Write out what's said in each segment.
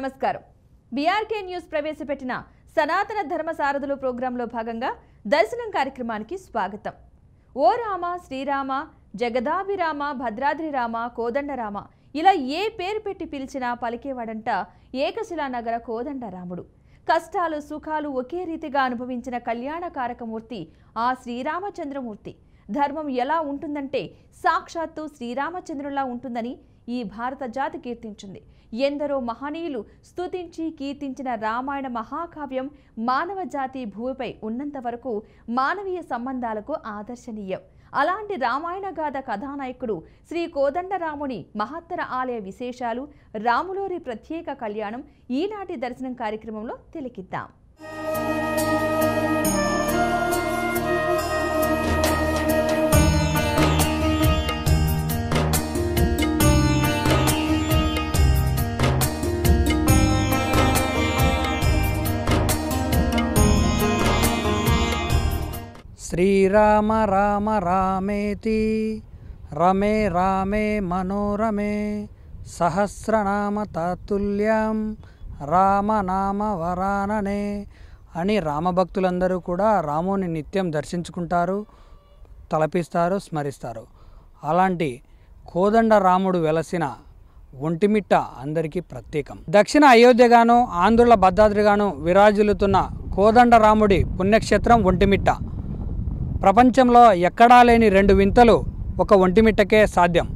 నమస్కారం BRK news ప్రవేశపెట్టిన సనాతన ధర్మ సారథులు ప్రోగ్రాంలో భాగంగా దర్శనం కార్యక్రమానికి స్వాగతం ఓ రామ శ్రీరామ జగదాభిరామ భద్రాద్రి రామ కోదండరామ ఇలా ఏ పేరు పెట్టి పిలిచినా పలికేవాడంట ఏకశిలానగర కోదండరాముడు కష్టాలు సుఖాలు ఒకే రీతిగా అనుభవించిన కళ్యాణకారకమూర్తి ఆ శ్రీరామచంద్రమూర్తి ధర్మం ఎలా ఉంటుందంటే సాక్షాత్తు శ్రీరామచంద్రులా ఉంటుందని ఈ భారత జాతి కీర్తించింది ఎందరో మహనీయులు స్తుతించి కీర్తించిన రామాయణ మహాకావ్యం మానవ జాతి భూమిపై ఉన్నంత వరకు మానవీయ సంబంధాలకు ఆదర్శనీయం అలాంటి రామాయణ గాథ కథానాయకుడు శ్రీ కోదండరాముని మహత్తర ఆలయ విశేషాలు రాములోరి ప్రత్యేక కళ్యాణం ఈనాటి దర్శనం కార్యక్రమంలో తిలకిద్దాం శ్రీరామ రామ రామేతి రమే రామే మనోరమే సహస్రనామ తాతుల్యం రామనామ వరాననే అని రామభక్తులందరూ కూడా రాముని నిత్యం దర్శించుకుంటారు తలపిస్తారు స్మరిస్తారు అలాంటి కోదండ రాముడు వెలసిన ఒంటిమిట్ట అందరికీ ప్రత్యేకం దక్షిణ అయోధ్యగాను ఆంధ్రుల భద్రాద్రిగాను విరాజులుతున్న కోదండ రాముడి పుణ్యక్షేత్రం ఒంటిమిట్ట ప్రపంచంలో ఎక్కడా లేని రెండు వింతలు ఒక ఒంటిమిట్టకే సాధ్యం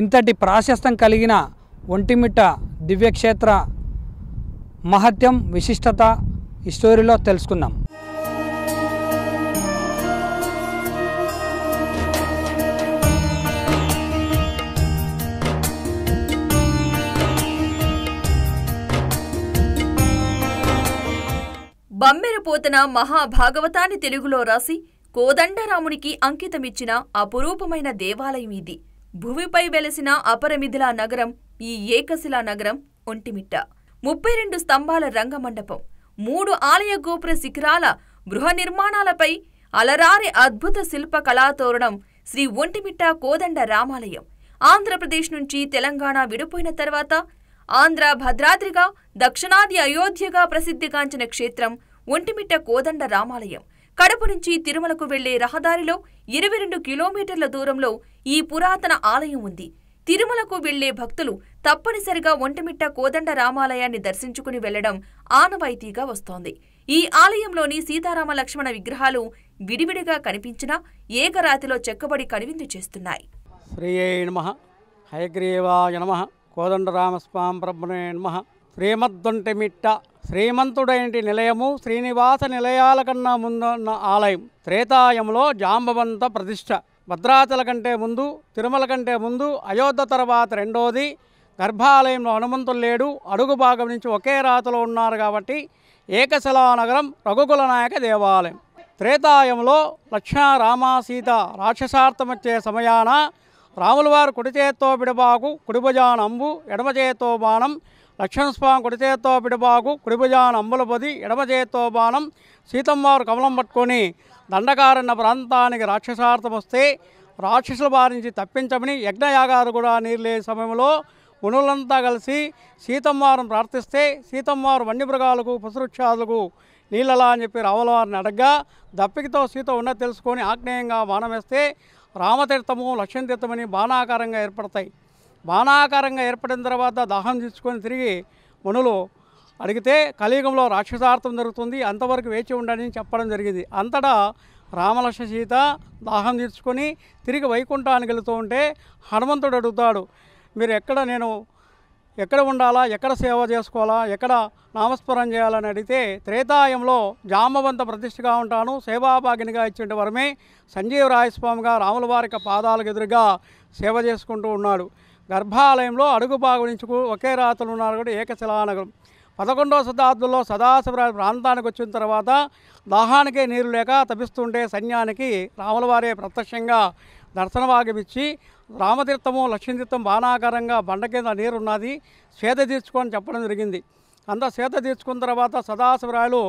ఇంతటి ప్రాశస్తం కలిగిన ఒంటిమిట్ట దివ్యక్షేత్ర మహత్యం విశిష్టత ఈ స్టోరీలో తెలుసుకుందాం బమ్మెరపోతన మహాభాగవతాన్ని తెలుగులో రాసి కోదండరామునికి అంకితమిచ్చిన అపురూపమైన దేవాలయం ఇది భూమిపై వెలసిన అపరమిథిలా నగరం ఈ ఏకశిలా నగరం ఒంటిమిట్ట ముప్పై రెండు స్తంభాల రంగమండపం మూడు ఆలయ గోపుర శిఖరాల గృహ నిర్మాణాలపై అలరారి అద్భుత శిల్ప కళాతోరణం శ్రీ ఒంటిమిట్ట కోదండ రామాలయం ఆంధ్రప్రదేశ్ నుంచి తెలంగాణ విడిపోయిన తర్వాత ఆంధ్ర భద్రాద్రిగా దక్షిణాది అయోధ్యగా ప్రసిద్ధిగాంచిన క్షేత్రం ఒంటిమిట్ట కోదండ రామాలయం కడప నుంచి తిరుమలకు వెళ్లే రహదారిలో ఇరవై రెండు కిలోమీటర్ల దూరంలో ఈ పురాతన ఆలయం ఉంది తిరుమలకు వెళ్లే భక్తులు తప్పనిసరిగా ఒంటమిట్ట కోదండ రామాలయాన్ని దర్శించుకుని వెళ్లడం ఆనవాయితీగా వస్తోంది ఈ ఆలయంలోని సీతారామ లక్ష్మణ విగ్రహాలు విడివిడిగా కనిపించినా ఏకరాతిలో చెక్కబడి కనువిందు చేస్తున్నాయి హయగ్రీవాయ నమ కోదండరామస్వామి బ్రహ్మణే నమ శ్రీమద్దంటమిట్ట శ్రీమంతుడైన నిలయము శ్రీనివాస నిలయాల కన్నా ముందున్న ఆలయం త్రేతాయంలో జాంబవంత ప్రతిష్ట భద్రాచల కంటే ముందు తిరుమల కంటే ముందు అయోధ్య తర్వాత రెండోది గర్భాలయంలో హనుమంతులు లేడు అడుగు భాగం నుంచి ఒకే రాతలో ఉన్నారు కాబట్టి నగరం రఘుకుల నాయక దేవాలయం త్రేతాయంలో లక్ష్మణ రామ సీత రాక్షసార్థం వచ్చే సమయాన రాములవారు కుడి చేత్తో బిడబాకు కుడిభుజాన అంబు ఎడమ చేత్తో బాణం లక్ష్మణస్వామి కుడిచేత్తో పిడిబాకు కుడిభుజాన అంబులపది ఎడమచేత్తో బాణం సీతమ్మవారు కమలం పట్టుకొని దండకారన్న ప్రాంతానికి రాక్షసార్థం వస్తే రాక్షసుల బారి నుంచి తప్పించమని యజ్ఞయాగాలు కూడా లేని సమయంలో మునులంతా కలిసి సీతమ్మవారం ప్రార్థిస్తే సీతమ్మవారు వన్యమృగాలకు పశువృక్షాలకు నీళ్ళలా అని చెప్పి రావులవారిని అడగ్గా దప్పికతో సీత ఉన్నది తెలుసుకొని ఆగ్నేయంగా బాణం వేస్తే రామతీర్థము లక్ష్మణతీర్థమని బాణాకారంగా ఏర్పడతాయి బాణాకారంగా ఏర్పడిన తర్వాత దాహం తీర్చుకొని తిరిగి మనులు అడిగితే కలియుగంలో రాక్షసార్థం జరుగుతుంది అంతవరకు వేచి ఉండాలని చెప్పడం జరిగింది అంతటా రామలక్ష్మ సీత దాహం తీర్చుకొని తిరిగి వైకుంఠానికి వెళుతూ ఉంటే హనుమంతుడు అడుగుతాడు మీరు ఎక్కడ నేను ఎక్కడ ఉండాలా ఎక్కడ సేవ చేసుకోవాలా ఎక్కడ నామస్మరం చేయాలని అడిగితే త్రేతాయంలో జామవంత ప్రతిష్ఠగా ఉంటాను సేవాభాగినిగా ఇచ్చిన వరమే సంజీవ రాయస్వామిగా రాముల వారికి పాదాలకు ఎదురుగా సేవ చేసుకుంటూ ఉన్నాడు గర్భాలయంలో అడుగు బాగు నుంచి ఒకే రాతలు ఉన్నారు కూడా ఏకశిలానగరం పదకొండవ శతాబ్దంలో సదాశివరా ప్రాంతానికి వచ్చిన తర్వాత దాహానికే నీరు లేక తపిస్తుండే సైన్యానికి రాములవారే ప్రత్యక్షంగా దర్శనభాగమిచ్చి రామతీర్థము లక్ష్మీతీర్థం బాణాకారంగా బండ కింద నీరున్నది సేద తీర్చుకొని చెప్పడం జరిగింది అంతా సేద తీర్చుకున్న తర్వాత సదాశివరాయలు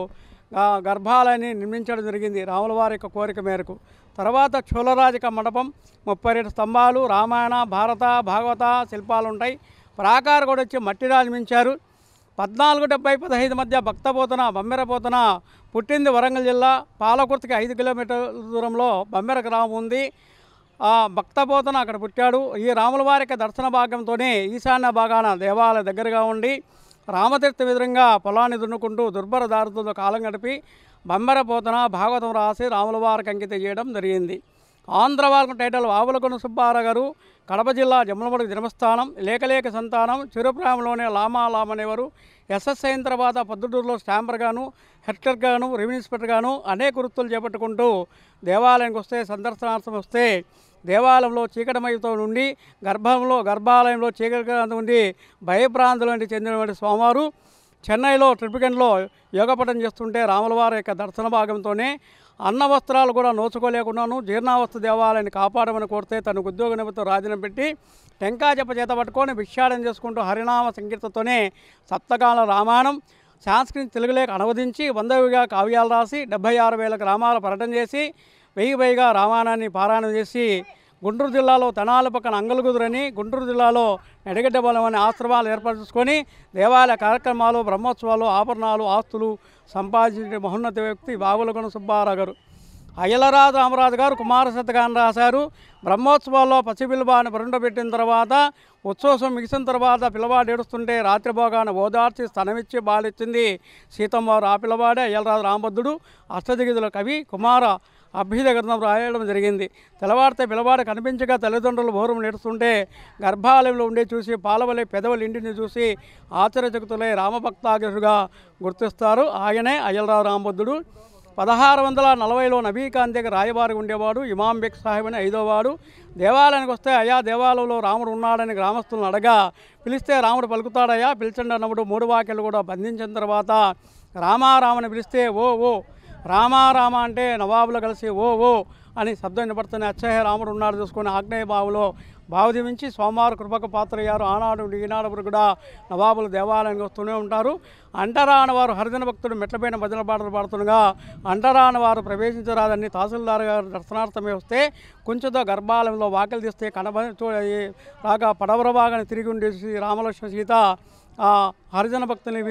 గర్భాలయాన్ని నిర్మించడం జరిగింది రాములవారి యొక్క కోరిక మేరకు తర్వాత చోళరాజక మండపం ముప్పై రెండు స్తంభాలు రామాయణ భారత భాగవత శిల్పాలు ఉంటాయి ప్రాకార కూడా వచ్చి మట్టిలో నిర్మించారు పద్నాలుగు డెబ్బై పదహైదు మధ్య భక్తపోతన బమ్మెరపోతన పుట్టింది వరంగల్ జిల్లా పాలకుర్తికి ఐదు కిలోమీటర్ల దూరంలో బమ్మెర గ్రామం ఉంది ఆ అక్కడ పుట్టాడు ఈ రాముల యొక్క దర్శన భాగంతోనే ఈశాన్య భాగాన దేవాలయ దగ్గరగా ఉండి రామతీర్థ విధంగా పొలాన్ని దున్నుకుంటూ దుర్భర దారులతో కాలం గడిపి బంబర పోతన భాగవతం రాసి వారికి అంకిత చేయడం జరిగింది ఆంధ్రవాల్కు టైటిల్ ఆవులకొన సుబ్బారావు గారు కడప జిల్లా జమ్మలమడుగు జన్మస్థానం లేకలేక సంతానం చిరుప్రాయంలోనే లామా లామనేవారు ఎస్ఎస్ అయిన తర్వాత పొద్దుటూరులో స్టాంపర్గాను హెక్టర్గాను రెవెన్యూ ఇన్స్పెక్టర్గాను అనేక వృత్తులు చేపట్టుకుంటూ దేవాలయానికి వస్తే సందర్శనార్థం వస్తే దేవాలయంలో చీకటమయంతో నుండి గర్భంలో గర్భాలయంలో చీకటి నుండి భయభ్రాంతులంటి చెందినటువంటి స్వామివారు చెన్నైలో ట్రిపికెన్లో యోగపటం చేస్తుంటే రాములవారి యొక్క దర్శన భాగంతోనే అన్న వస్త్రాలు కూడా నోచుకోలేకున్నాను జీర్ణావస్థ దేవాలయాన్ని కాపాడమని కోరితే తనకు ఉద్యోగ నిమిత్తం రాజీనం పెట్టి టెంకా చెప్ప చేత పట్టుకొని భిక్షాటం చేసుకుంటూ హరినామ సంకీర్తతోనే సప్తకాల రామాయణం సాంస్కృతి తెలుగులేక అనువదించి వందవిగా కావ్యాలు రాసి డెబ్బై ఆరు వేల గ్రామాలు పర్యటన చేసి వెయ్యి పైగా రామాయణాన్ని పారాయణం చేసి గుంటూరు జిల్లాలో తనాల పక్కన అంగలగుదురని గుంటూరు జిల్లాలో బలం అనే ఆశ్రమాలు ఏర్పాటు చేసుకొని దేవాలయ కార్యక్రమాలు బ్రహ్మోత్సవాలు ఆభరణాలు ఆస్తులు సంపాదించిన మహోన్నత వ్యక్తి బాగులగొన సుబ్బారావు గారు అయ్యలరాజు అమరాజు గారు కుమార శతకాన్ని రాశారు బ్రహ్మోత్సవాల్లో పసిపిల్లవాడిని పరుండబెట్టిన తర్వాత ఉత్సవం మిగిసిన తర్వాత పిల్లవాడు ఏడుస్తుంటే రాత్రి భోగాన్ని ఓదార్చి స్థనమిచ్చి బాలిచ్చింది సీతమ్మవారు ఆ పిల్లవాడే అయ్యలరాజు రామభద్రుడు అష్టదిగిదుల కవి కుమార అభ్యుద గ్రంథం రాయడం జరిగింది తెల్లవారితే పిల్లవాడు కనిపించగా తల్లిదండ్రులు భోరం నడుస్తుంటే గర్భాలయంలో ఉండే చూసి పాలవలే పెదవులు ఇంటిని చూసి ఆశ్చర్యచకుతులై రామభక్తాగ్రుడుగా గుర్తిస్తారు ఆయనే అయ్యలరావు రామబుద్ధుడు పదహారు వందల నలభైలో నబీకాంతికి రాయబారి ఉండేవాడు ఇమాంబిక్ సాహెబ్ అని ఐదోవాడు దేవాలయానికి వస్తే అయా దేవాలయంలో రాముడు ఉన్నాడని గ్రామస్తులను అడగా పిలిస్తే రాముడు పలుకుతాడయా పిలిచండి అన్నప్పుడు మూడు వాక్యలు కూడా బంధించిన తర్వాత రామారామని పిలిస్తే ఓ ఓ రామారామ అంటే నవాబులు కలిసి ఓ ఓ అని శబ్దం వినపడుతున్న అచ్చయ్య రాముడు ఉన్నాడు చూసుకుని ఆగ్నేయ బావులో భావదివించి సోమవారు కృపకు పాత్రయ్యారు ఆనాడు ఈనాడు కూడా నవాబులు దేవాలయానికి వస్తూనే ఉంటారు అంటరాని వారు హరిజన భక్తుడు మెట్లపైన భజన పాటలు పాడుతుండగా అంటరాని వారు ప్రవేశించరాదని తహసీల్దార్ గారు దర్శనార్థమే వస్తే కొంచెంతో గర్భాలయంలో వాకిలు తీస్తే కనబ రాగా భాగాన్ని తిరిగి ఉండేసి రామలక్ష్మ సీత హరిజన భక్తుని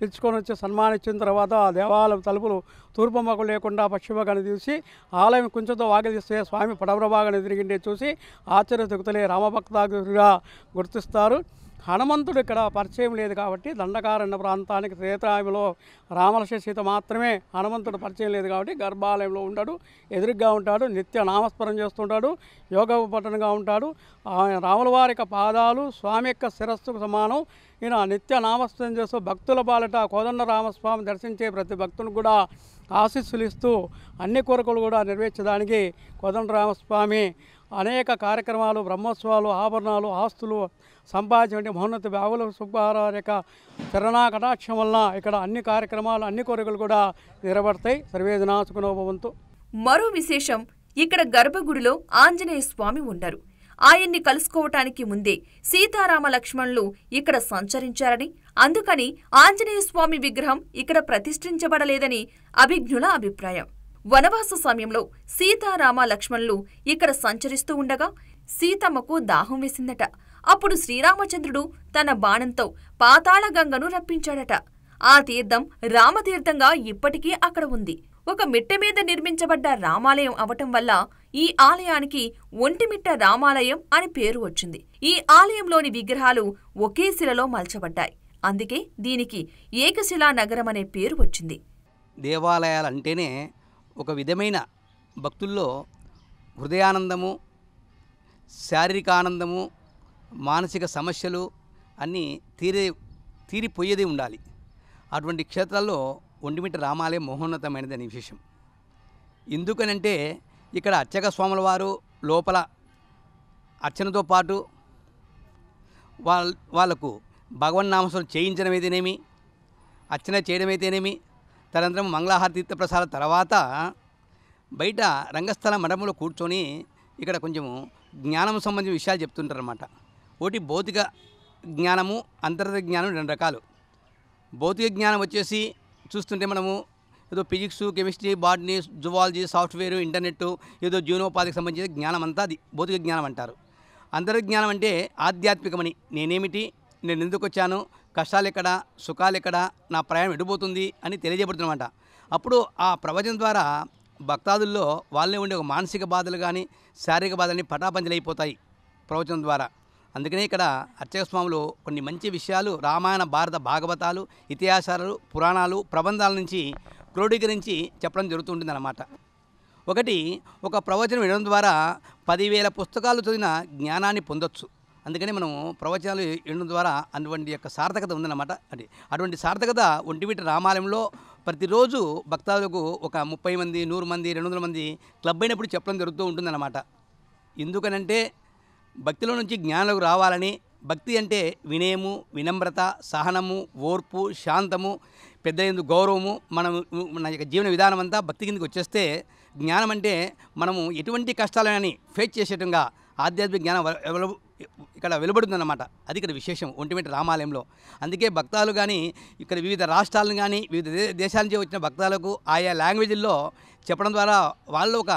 తెచ్చుకొని వచ్చి సన్మానించిన తర్వాత ఆ దేవాలయం తలుపులు తూర్పు మొక్క లేకుండా పశ్చిమగాని తీసి ఆలయం కొంచెంతో వాకిలిస్తే స్వామి పడవరభాగాన్ని తిరిగిండే చూసి ఆశ్చర్య తగుతలే రామభక్తాగురుగా గుర్తిస్తారు హనుమంతుడు ఇక్కడ పరిచయం లేదు కాబట్టి దండకారణ్య ప్రాంతానికి త్రేతాయులో రామలక్ష్మ సీత మాత్రమే హనుమంతుడు పరిచయం లేదు కాబట్టి గర్భాలయంలో ఉంటాడు ఎదురుగ్గా ఉంటాడు నిత్య నామస్మరం చేస్తుంటాడు యోగ యోగోపటనంగా ఉంటాడు రాముల వారి యొక్క పాదాలు స్వామి యొక్క శిరస్సుకు సమానం ఈయన నిత్య నామస్మరం చేస్తూ భక్తుల బాలట కోదండ రామస్వామి దర్శించే ప్రతి భక్తునికి కూడా ఆశీస్సులు ఇస్తూ అన్ని కోరికలు కూడా నెరవేర్చడానికి కోదండ రామస్వామి అనేక కార్యక్రమాలు బ్రహ్మోత్సవాలు ఆభరణాలు ఆస్తులు సంపాదించే మహోన్నత బావుల సుబ్బారావు యొక్క చరణా కటాక్షం వలన ఇక్కడ అన్ని కార్యక్రమాలు అన్ని కోరికలు కూడా నిలబడతాయి సర్వేదనా సుఖనోభవంతు మరో విశేషం ఇక్కడ గర్భగుడిలో ఆంజనేయ స్వామి ఉండరు ఆయన్ని కలుసుకోవటానికి ముందే సీతారామ లక్ష్మణులు ఇక్కడ సంచరించారని అందుకని ఆంజనేయ స్వామి విగ్రహం ఇక్కడ ప్రతిష్ఠించబడలేదని అభిజ్ఞుల అభిప్రాయం వనవాస సమయంలో సీతారామ లక్ష్మణులు ఇక్కడ సంచరిస్తూ ఉండగా సీతమ్మకు దాహం వేసిందట అప్పుడు శ్రీరామచంద్రుడు తన బాణంతో పాతాళగంగను రప్పించాడట ఆ తీర్థం రామతీర్థంగా ఇప్పటికీ అక్కడ ఉంది ఒక మిట్ట మీద నిర్మించబడ్డ రామాలయం అవటం వల్ల ఈ ఆలయానికి ఒంటిమిట్ట రామాలయం అని పేరు వచ్చింది ఈ ఆలయంలోని విగ్రహాలు ఒకే శిలలో మలచబడ్డాయి అందుకే దీనికి ఏకశిలా నగరం అనే పేరు వచ్చింది దేవాలయాలంటేనే ఒక విధమైన భక్తుల్లో హృదయానందము శారీరక ఆనందము మానసిక సమస్యలు అన్నీ తీరే తీరిపోయేది ఉండాలి అటువంటి క్షేత్రాల్లో ఒండిమిట రామాలయం మహోన్నతమైనది అనే విశేషం ఎందుకనంటే ఇక్కడ అర్చక స్వాముల వారు లోపల అర్చనతో పాటు వాళ్ళ వాళ్ళకు భగవన్ నామస్మరణ చేయించడం అయితేనేమి అర్చన చేయడం అయితేనేమి తదనంతరం మంగళహారతీర్థ ప్రసాద తర్వాత బయట రంగస్థల మఠంలో కూర్చొని ఇక్కడ కొంచెము జ్ఞానం సంబంధించిన విషయాలు చెప్తుంటారనమాట ఒకటి భౌతిక జ్ఞానము అంతర్గత జ్ఞానం రెండు రకాలు భౌతిక జ్ఞానం వచ్చేసి చూస్తుంటే మనము ఏదో physics chemistry botany zoology software internet ఏదో జీవనోపాధికి సంబంధించిన జ్ఞానం అంతా అది భౌతిక జ్ఞానం అంటారు అంతర్జ్ఞానం అంటే ఆధ్యాత్మికమని నేనేమిటి నేను ఎందుకు వచ్చాను కష్టాలు ఎక్కడ సుఖాలు ఎక్కడ నా ప్రయాణం ఎడిపోతుంది అని తెలియజేయబడుతున్నమాట అప్పుడు ఆ ప్రవచనం ద్వారా భక్తాదుల్లో వాళ్ళే ఉండే ఒక మానసిక బాధలు కానీ శారీరక బాధలని పటాపంచలైపోతాయి ప్రవచనం ద్వారా అందుకనే ఇక్కడ స్వాములు కొన్ని మంచి విషయాలు రామాయణ భారత భాగవతాలు ఇతిహాసాలు పురాణాలు ప్రబంధాల నుంచి క్రోడీకరించి చెప్పడం జరుగుతుంటుంది అన్నమాట ఒకటి ఒక ప్రవచనం వినడం ద్వారా పదివేల పుస్తకాలు చదివిన జ్ఞానాన్ని పొందొచ్చు అందుకని మనం ప్రవచనాలు వినడం ద్వారా అటువంటి యొక్క సార్థకత ఉందన్నమాట అది అటువంటి సార్థకత ఒంటివిటి రామాలయంలో ప్రతిరోజు భక్తాదులకు ఒక ముప్పై మంది నూరు మంది రెండు వందల మంది క్లబ్ అయినప్పుడు చెప్పడం జరుగుతూ ఉంటుందన్నమాట ఎందుకనంటే భక్తిలో నుంచి జ్ఞానాలకు రావాలని భక్తి అంటే వినయము వినమ్రత సహనము ఓర్పు శాంతము పెద్ద గౌరవము మనం మన యొక్క జీవన విధానం అంతా భక్తి కిందకి వచ్చేస్తే జ్ఞానం అంటే మనము ఎటువంటి కష్టాలని ఫేస్ చేసేటంగా ఆధ్యాత్మిక జ్ఞానం ఇక్కడ వెలువడుతుందన్నమాట అది ఇక్కడ విశేషం ఒంటిమిటి రామాలయంలో అందుకే భక్తాలు కానీ ఇక్కడ వివిధ రాష్ట్రాలను కానీ వివిధ దేశాల నుంచి వచ్చిన భక్తాలకు ఆయా లాంగ్వేజ్ల్లో చెప్పడం ద్వారా వాళ్ళు ఒక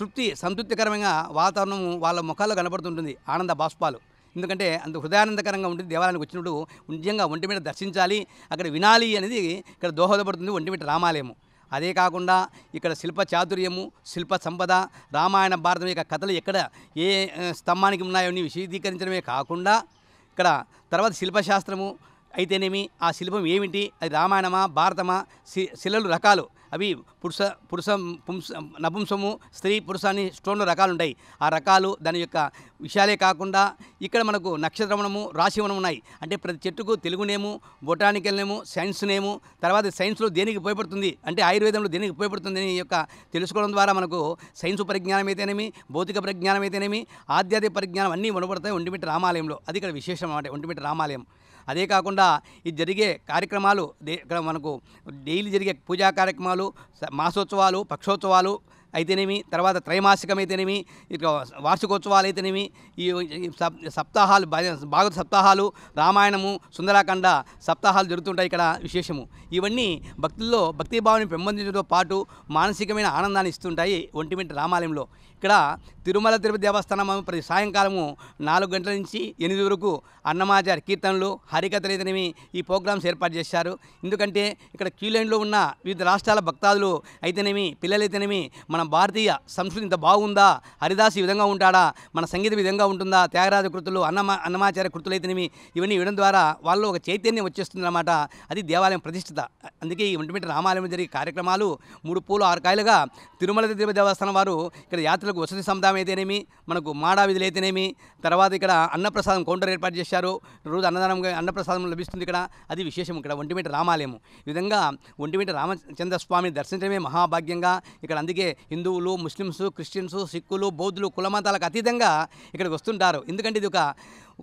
తృప్తి సంతృప్తికరంగా వాతావరణం వాళ్ళ ముఖాల్లో కనబడుతుంటుంది ఆనంద బాష్పాలు ఎందుకంటే అంత హృదయానందకరంగా ఉంటుంది దేవాలయానికి వచ్చినప్పుడు నిజంగా ఒంటిమిట దర్శించాలి అక్కడ వినాలి అనేది ఇక్కడ దోహదపడుతుంది ఒంటిమిట రామాలయము అదే కాకుండా ఇక్కడ శిల్ప చాతుర్యము శిల్ప సంపద రామాయణ భారతం యొక్క కథలు ఎక్కడ ఏ స్తంభానికి ఉన్నాయో విశదీకరించడమే కాకుండా ఇక్కడ తర్వాత శిల్పశాస్త్రము అయితేనేమి ఆ శిల్పం ఏమిటి అది రామాయణమా భారతమా శిలలు రకాలు అవి పురుష పురుష పుంస నపుంసము స్త్రీ పురుష అని స్టోన్లు రకాలు ఉంటాయి ఆ రకాలు దాని యొక్క విషయాలే కాకుండా ఇక్కడ మనకు రాశి రాశివనం ఉన్నాయి అంటే ప్రతి చెట్టుకు Telugu name botanical name science name తర్వాత సైన్స్లో దేనికి ఉపయోగపడుతుంది అంటే ఆయుర్వేదంలో దేనికి ఉపయోగపడుతుంది అని యొక్క తెలుసుకోవడం ద్వారా మనకు సైన్స్ పరిజ్ఞానం అయితేనేమి భౌతిక పరిజ్ఞానం అయితేనేమి ఆధ్యాత్మిక పరిజ్ఞానం అన్నీ ఉండబడతాయి ఒంటిమిటి రామాలయంలో అది ఇక్కడ విశేషం అంటే ఒంటిమిటి రామాలయం అదే కాకుండా ఇది జరిగే కార్యక్రమాలు ఇక్కడ మనకు డైలీ జరిగే పూజా కార్యక్రమాలు మాసోత్సవాలు పక్షోత్సవాలు అయితేనేమి తర్వాత త్రైమాసికం అయితేనేమి ఇక వార్షికోత్సవాలు అయితేనేమి ఈ సప్తాహాలు భాగవత సప్తాహాలు రామాయణము సుందరాఖండ సప్తాహాలు జరుగుతుంటాయి ఇక్కడ విశేషము ఇవన్నీ భక్తుల్లో భక్తి పెంపొందించడంతో పాటు మానసికమైన ఆనందాన్ని ఇస్తుంటాయి ఒంటిమిటి రామాలయంలో ఇక్కడ తిరుమల తిరుపతి దేవస్థానం ప్రతి సాయంకాలము నాలుగు గంటల నుంచి ఎనిమిది వరకు అన్నమాచారి కీర్తనలు హరికథలు అయితేనేమి ఈ ప్రోగ్రామ్స్ ఏర్పాటు చేశారు ఎందుకంటే ఇక్కడ క్యూలైన్లో ఉన్న వివిధ రాష్ట్రాల భక్తాదులు అయితేనేమి పిల్లలైతేనేమి మన మన భారతీయ సంస్కృతి ఇంత బాగుందా హరిదాస్ ఈ విధంగా ఉంటాడా మన సంగీతం విధంగా ఉంటుందా త్యాగరాజ కృతులు అన్నమా అన్నమాచార్య కృతులు అయితేనేమి ఇవన్నీ ఇవ్వడం ద్వారా వాళ్ళు ఒక చైతన్యం వచ్చేస్తుందన్నమాట అది దేవాలయం ప్రతిష్ఠిత అందుకే ఈ వంటి రామాలయం జరిగే కార్యక్రమాలు మూడు పూలు ఆరు కాయలుగా తిరుమల తిరుమల దేవస్థానం వారు ఇక్కడ యాత్రలకు వసతి సముదాయం అయితేనేమి మనకు మాడా విధులు అయితేనేమి తర్వాత ఇక్కడ అన్నప్రసాదం కౌంటర్ ఏర్పాటు చేశారు రోజు అన్నదానం అన్నప్రసాదం లభిస్తుంది ఇక్కడ అది విశేషం ఇక్కడ ఒంటిమిట రామాలయం ఈ విధంగా ఒంటిమిట రామచంద్ర స్వామిని దర్శించడమే మహాభాగ్యంగా ఇక్కడ అందుకే హిందువులు ముస్లిమ్స్ క్రిస్టియన్స్ సిక్కులు బౌద్ధులు కులమతాలకు అతీతంగా ఇక్కడికి వస్తుంటారు ఎందుకంటే ఇది ఒక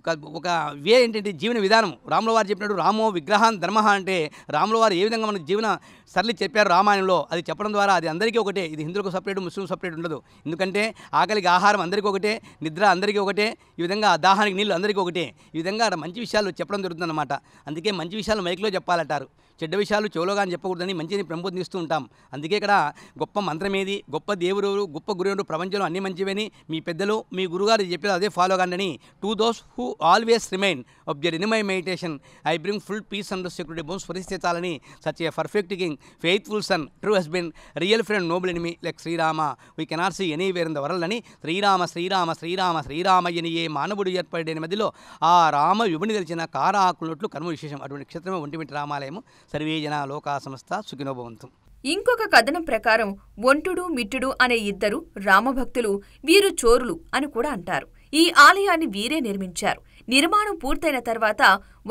ఒక ఒక వే ఏంటంటే జీవన విధానం రాముల వారు చెప్పినట్టు రామో విగ్రహం ధర్మ అంటే రాముల వారు ఏ విధంగా మనకు జీవన సరళి చెప్పారు రామాయణంలో అది చెప్పడం ద్వారా అది అందరికీ ఒకటే ఇది హిందువులకు సపరేట్ ముస్లిం సపరేట్ ఉండదు ఎందుకంటే ఆకలికి ఆహారం అందరికీ ఒకటే నిద్ర అందరికీ ఒకటే ఈ విధంగా దాహానికి నీళ్ళు అందరికీ ఒకటే ఈ విధంగా మంచి విషయాలు చెప్పడం జరుగుతుందన్నమాట అందుకే మంచి విషయాలు మైక్లో చెప్పాలంటారు చెడ్డ విషయాలు చెవులోగా అని చెప్పకూడదని మంచిని ప్రంబోధిస్తూ ఉంటాం అందుకే ఇక్కడ గొప్ప మంత్రమేది గొప్ప దేవుడెవరు గొప్ప గురువు ప్రపంచంలో అన్ని మంచివని మీ పెద్దలు మీ గురుగారు చెప్పిన అదే ఫాలో కాండి to those who always remain of their in my meditation I bring full peace and security bones పరిస్థితాలని such a perfect king faithful son true husband real friend noble enemy like Srirama we cannot see where in the world అని శ్రీరామ శ్రీరామ శ్రీరామ శ్రీరామయ్యని ఏ మానవుడు ఏర్పడిన మధ్యలో ఆ రామ విభుని తెలిసిన కారాకులున్నట్లు కర్మ విశేషం అటువంటి క్షేత్రమే ఒంటిమిటి రామాలయము సర్వే జన లోకా సంస్థ సుఖినోభవంతం ఇంకొక కథనం ప్రకారం ఒంటుడు మిట్టుడు అనే ఇద్దరు రామభక్తులు వీరు చోరులు అని కూడా అంటారు ఈ ఆలయాన్ని వీరే నిర్మించారు నిర్మాణం పూర్తయిన తర్వాత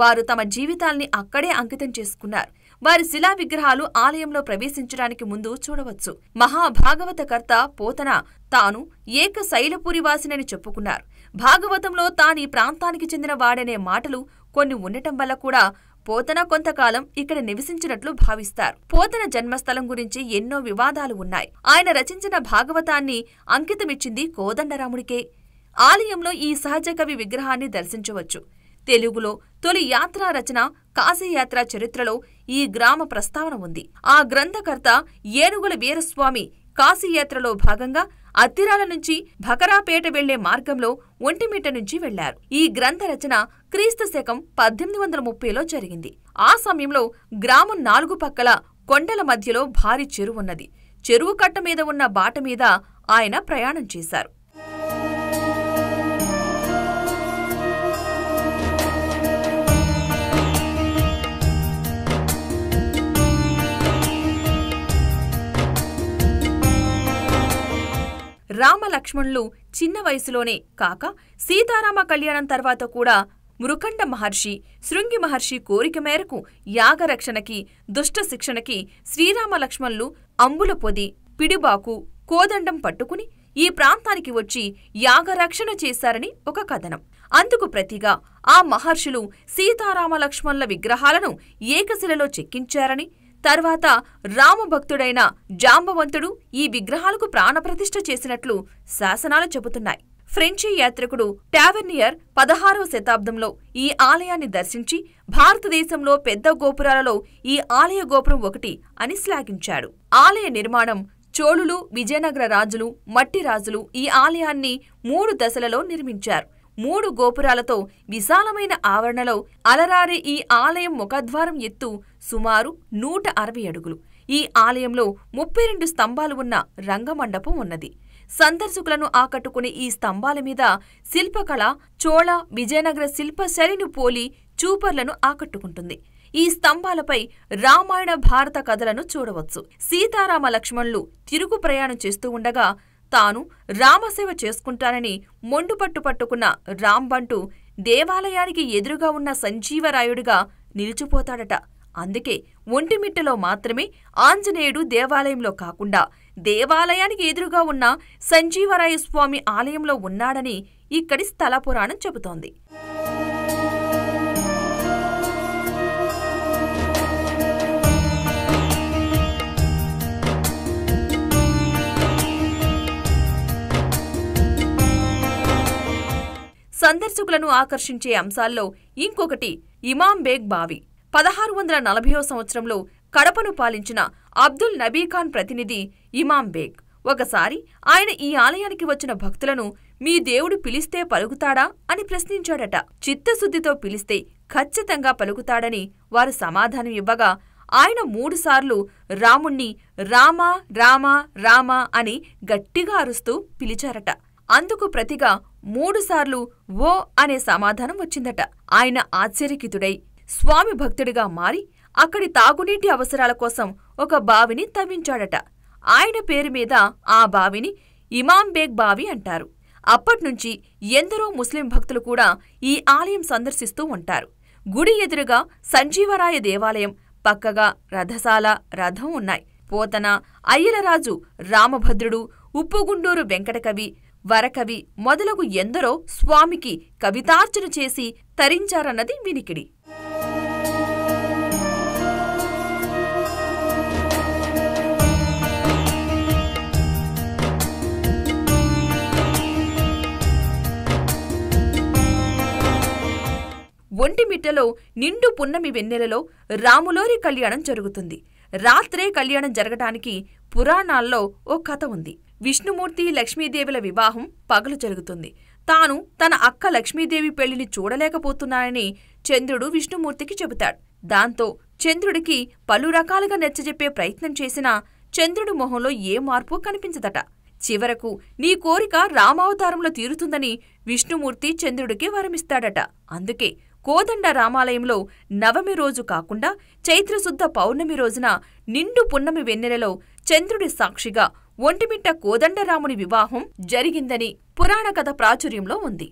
వారు తమ జీవితాల్ని అక్కడే అంకితం చేసుకున్నారు వారి శిలా విగ్రహాలు ఆలయంలో ప్రవేశించడానికి ముందు చూడవచ్చు మహాభాగవతకర్త పోతన తాను ఏక శైలపురివాసినని చెప్పుకున్నారు భాగవతంలో తాను ఈ ప్రాంతానికి చెందిన వాడనే మాటలు కొన్ని ఉండటం వల్ల కూడా పోతన కొంతకాలం ఇక్కడ నివసించినట్లు భావిస్తారు పోతన జన్మస్థలం గురించి ఎన్నో వివాదాలు ఉన్నాయి ఆయన రచించిన భాగవతాన్ని అంకితమిచ్చింది కోదండరాముడికే ఆలయంలో ఈ సహజ కవి విగ్రహాన్ని దర్శించవచ్చు తెలుగులో తొలి యాత్రా రచన కాశీయాత్ర చరిత్రలో ఈ గ్రామ ప్రస్తావన ఉంది ఆ గ్రంథకర్త ఏనుగుల వీరస్వామి కాశీయాత్రలో భాగంగా అత్తిరాల నుంచి భకరాపేట వెళ్లే మార్గంలో ఒంటిమిట నుంచి వెళ్లారు ఈ గ్రంథ రచన క్రీస్తు శకం పద్దెనిమిది వందల ముప్పైలో జరిగింది ఆ సమయంలో గ్రామం నాలుగు పక్కల కొండల మధ్యలో భారీ చెరువున్నది చెరువు కట్ట మీద ఉన్న బాట మీద ఆయన ప్రయాణం చేశారు రామలక్ష్మణులు చిన్న వయసులోనే కాక సీతారామ కళ్యాణం తర్వాత కూడా మృకండ మహర్షి శృంగి మహర్షి కోరిక మేరకు యాగరక్షణకి దుష్ట శిక్షణకి శ్రీరామలక్ష్మణులు అంబుల పొది పిడిబాకు కోదండం పట్టుకుని ఈ ప్రాంతానికి వచ్చి యాగరక్షణ చేశారని ఒక కథనం అందుకు ప్రతిగా ఆ మహర్షులు సీతారామలక్ష్మణుల విగ్రహాలను ఏకశిలలో చెక్కించారని తర్వాత రామభక్తుడైన జాంబవంతుడు ఈ విగ్రహాలకు ప్రాణప్రతిష్ఠ చేసినట్లు శాసనాలు చెబుతున్నాయి ఫ్రెంచి యాత్రికుడు టావెర్నియర్ పదహారవ శతాబ్దంలో ఈ ఆలయాన్ని దర్శించి భారతదేశంలో పెద్ద గోపురాలలో ఈ ఆలయ గోపురం ఒకటి అని శ్లాఘించాడు ఆలయ నిర్మాణం చోళులు విజయనగర రాజులు మట్టి రాజులు ఈ ఆలయాన్ని మూడు దశలలో నిర్మించారు మూడు గోపురాలతో విశాలమైన ఆవరణలో అలరారి ఈ ఆలయం ముఖద్వారం ఎత్తు సుమారు నూట అరవై అడుగులు ఈ ఆలయంలో ముప్పై రెండు స్తంభాలు ఉన్న రంగమండపం ఉన్నది సందర్శకులను ఆకట్టుకునే ఈ స్తంభాల మీద శిల్పకళ చోళ విజయనగర శిల్ప పోలి చూపర్లను ఆకట్టుకుంటుంది ఈ స్తంభాలపై రామాయణ భారత కథలను చూడవచ్చు సీతారామ లక్ష్మణులు తిరుగు ప్రయాణం చేస్తూ ఉండగా తాను రామసేవ చేసుకుంటానని మొండుపట్టు పట్టుకున్న రాంబంటూ దేవాలయానికి ఎదురుగా ఉన్న సంజీవరాయుడిగా నిలిచిపోతాడట అందుకే ఒంటిమిట్టలో మాత్రమే ఆంజనేయుడు దేవాలయంలో కాకుండా దేవాలయానికి ఎదురుగా ఉన్న సంజీవరాయస్వామి ఆలయంలో ఉన్నాడని ఇక్కడి స్థల పురాణం చెబుతోంది సందర్శకులను ఆకర్షించే అంశాల్లో ఇంకొకటి ఇమాంబేగ్ బావి పదహారు వందల నలభయో సంవత్సరంలో కడపను పాలించిన అబ్దుల్ నబీఖాన్ ప్రతినిధి ఇమాం బేగ్ ఒకసారి ఆయన ఈ ఆలయానికి వచ్చిన భక్తులను మీ దేవుడు పిలిస్తే పలుకుతాడా అని ప్రశ్నించాడట చిత్తశుద్ధితో పిలిస్తే ఖచ్చితంగా పలుకుతాడని వారు సమాధానం ఇవ్వగా ఆయన మూడుసార్లు రాముణ్ణి రామ రామ రామ అని గట్టిగా అరుస్తూ పిలిచారట అందుకు ప్రతిగా మూడుసార్లు ఓ అనే సమాధానం వచ్చిందట ఆయన ఆశ్చర్యకితుడై స్వామి భక్తుడిగా మారి అక్కడి తాగునీటి అవసరాల కోసం ఒక బావిని తవ్వించాడట ఆయన పేరు మీద ఆ బావిని ఇమాంబేగ్ బావి అంటారు అప్పట్నుంచి ఎందరో ముస్లిం భక్తులు కూడా ఈ ఆలయం సందర్శిస్తూ ఉంటారు గుడి ఎదురుగా సంజీవరాయ దేవాలయం పక్కగా రథశాల రథం ఉన్నాయి పోతన అయ్యలరాజు రామభద్రుడు ఉప్పుగుండూరు వెంకటకవి వరకవి మొదలగు ఎందరో స్వామికి కవితార్చన చేసి తరించారన్నది వినికిడి ఒంటిమిట్టలో నిండు పున్నమి వెన్నెలలో రాములోరి కళ్యాణం జరుగుతుంది రాత్రే కళ్యాణం జరగటానికి పురాణాల్లో ఓ కథ ఉంది విష్ణుమూర్తి లక్ష్మీదేవుల వివాహం పగలు జరుగుతుంది తాను తన అక్క లక్ష్మీదేవి పెళ్లిని చూడలేకపోతున్నానని చంద్రుడు విష్ణుమూర్తికి చెబుతాడు దాంతో చంద్రుడికి పలు రకాలుగా నచ్చజెప్పే ప్రయత్నం చేసినా చంద్రుడి మొహంలో ఏ మార్పు కనిపించదట చివరకు నీ కోరిక రామావతారంలో తీరుతుందని విష్ణుమూర్తి చంద్రుడికి వరమిస్తాడట అందుకే కోదండ రామాలయంలో నవమి రోజు కాకుండా చైత్రశుద్ధ పౌర్ణమి రోజున నిండు పున్నమి వెన్నెలలో చంద్రుడి సాక్షిగా ఒంటిమిట్ట కోదండరాముని వివాహం జరిగిందని పురాణ కథ ప్రాచుర్యంలో ఉంది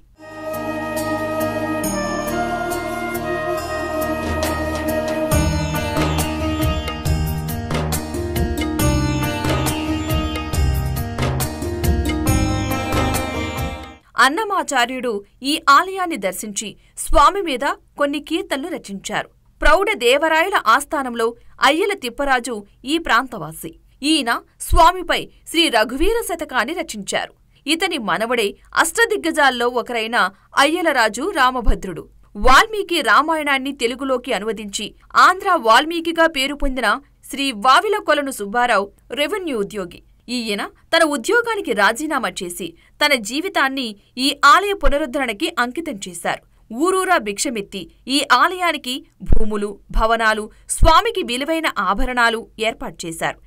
అన్నమాచార్యుడు ఈ ఆలయాన్ని దర్శించి స్వామి మీద కొన్ని కీర్తనలు రచించారు ప్రౌఢ దేవరాయల ఆస్థానంలో అయ్యల తిప్పరాజు ఈ ప్రాంతవాసి ఈయన స్వామిపై శ్రీ రఘువీర శతకాన్ని రచించారు ఇతని మనవడే అష్టదిగ్గజాల్లో ఒకరైన అయ్యలరాజు రామభద్రుడు వాల్మీకి రామాయణాన్ని తెలుగులోకి అనువదించి ఆంధ్ర వాల్మీకిగా పేరు పొందిన శ్రీ వావిలకొలను సుబ్బారావు రెవెన్యూ ఉద్యోగి ఈయన తన ఉద్యోగానికి రాజీనామా చేసి తన జీవితాన్ని ఈ ఆలయ పునరుద్ధరణకి అంకితం చేశారు ఊరూరా భిక్షమెత్తి ఈ ఆలయానికి భూములు భవనాలు స్వామికి విలువైన ఆభరణాలు ఏర్పాటు చేశారు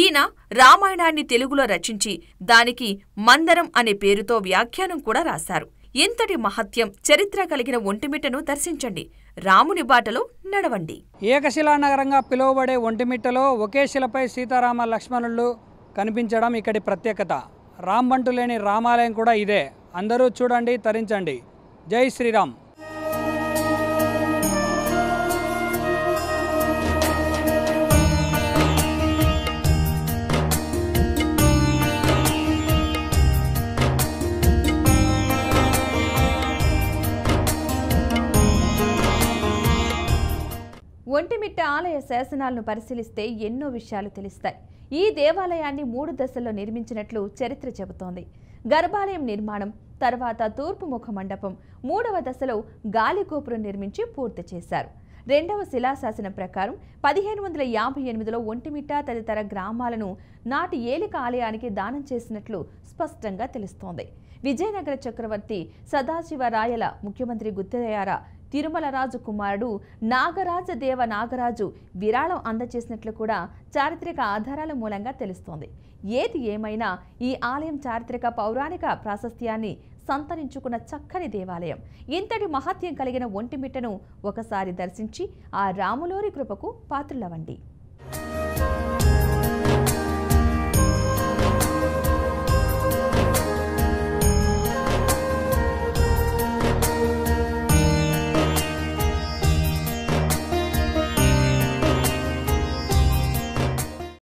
ఈయన రామాయణాన్ని తెలుగులో రచించి దానికి మందరం అనే పేరుతో వ్యాఖ్యానం కూడా రాశారు ఇంతటి మహత్యం చరిత్ర కలిగిన ఒంటిమిట్టను దర్శించండి రాముని బాటలో నడవండి ఏకశిలానగరంగా పిలువబడే ఒంటిమిట్టలో ఒకే శిలపై సీతారామ లక్ష్మణులు కనిపించడం ఇక్కడి ప్రత్యేకత రాంబంటు లేని రామాలయం కూడా ఇదే అందరూ చూడండి తరించండి జై శ్రీరామ్ ఒంటిమిట్ట ఆలయ శాసనాలను పరిశీలిస్తే ఎన్నో విషయాలు తెలుస్తాయి ఈ దేవాలయాన్ని మూడు దశల్లో నిర్మించినట్లు చరిత్ర చెబుతోంది గర్భాలయం నిర్మాణం తర్వాత తూర్పుముఖ మండపం మూడవ దశలో గాలిగోపురం నిర్మించి పూర్తి చేశారు రెండవ శిలాశాసనం ప్రకారం పదిహేను వందల యాభై ఎనిమిదిలో ఒంటిమిట్ట తదితర గ్రామాలను నాటి ఏలిక ఆలయానికి దానం చేసినట్లు స్పష్టంగా తెలుస్తోంది విజయనగర చక్రవర్తి సదాశివరాయల ముఖ్యమంత్రి గుత్తయ్యార తిరుమలరాజు కుమారుడు నాగరాజదేవ నాగరాజు విరాళం అందచేసినట్లు కూడా చారిత్రక ఆధారాల మూలంగా తెలుస్తోంది ఏది ఏమైనా ఈ ఆలయం చారిత్రక పౌరాణిక ప్రాశస్త్యాన్ని సంతరించుకున్న చక్కని దేవాలయం ఇంతటి మహత్యం కలిగిన ఒంటిమిట్టను ఒకసారి దర్శించి ఆ రాములోరి కృపకు పాత్రులవండి